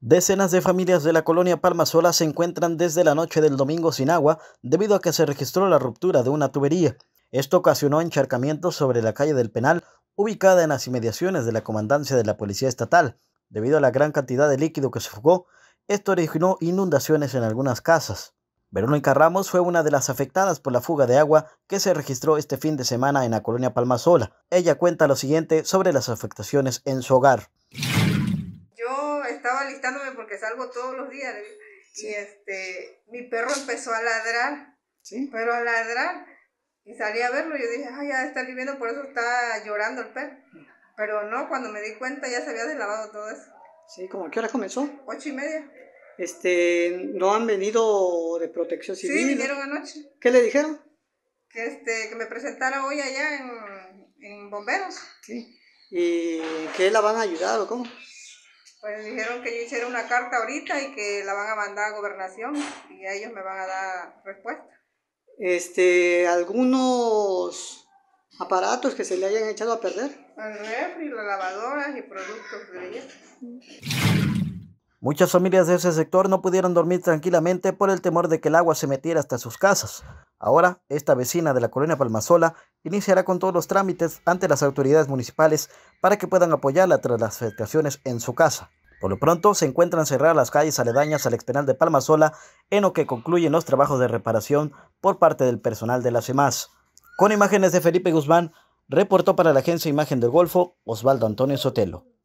Decenas de familias de la colonia Palmasola se encuentran desde la noche del domingo sin agua debido a que se registró la ruptura de una tubería. Esto ocasionó encharcamientos sobre la calle del Penal, ubicada en las inmediaciones de la comandancia de la Policía Estatal. Debido a la gran cantidad de líquido que se fugó, esto originó inundaciones en algunas casas. Verónica Ramos fue una de las afectadas por la fuga de agua que se registró este fin de semana en la colonia Palmasola. Ella cuenta lo siguiente sobre las afectaciones en su hogar alistándome porque salgo todos los días. Y este, mi perro empezó a ladrar, pero a ladrar. Y salí a verlo y yo dije, ay, ya está viviendo, por eso está llorando el perro. Pero no, cuando me di cuenta ya se había deslavado todo eso. Sí, ¿como que qué hora comenzó? Ocho y media. Este, ¿no han venido de protección civil? Sí, vinieron anoche. ¿Qué le dijeron? Que, este, que me presentara hoy allá en, Bomberos. ¿Y qué la van a ayudar o cómo? Pues dijeron que yo hiciera una carta ahorita y que la van a mandar a gobernación y ellos me van a dar respuesta. Este, algunos aparatos que se le hayan echado a perder. El refri, las lavadoras y productos de ella. Muchas familias de ese sector no pudieron dormir tranquilamente por el temor de que el agua se metiera hasta sus casas. Ahora, esta vecina de la colonia Palmasola iniciará con todos los trámites ante las autoridades municipales para que puedan apoyarla tras las afectaciones en su casa. Por lo pronto, se encuentran cerradas las calles aledañas al expenal de Palmasola, en lo que concluyen los trabajos de reparación por parte del personal de las demás. Con imágenes de Felipe Guzmán, reportó para la agencia Imagen del Golfo Osvaldo Antonio Sotelo.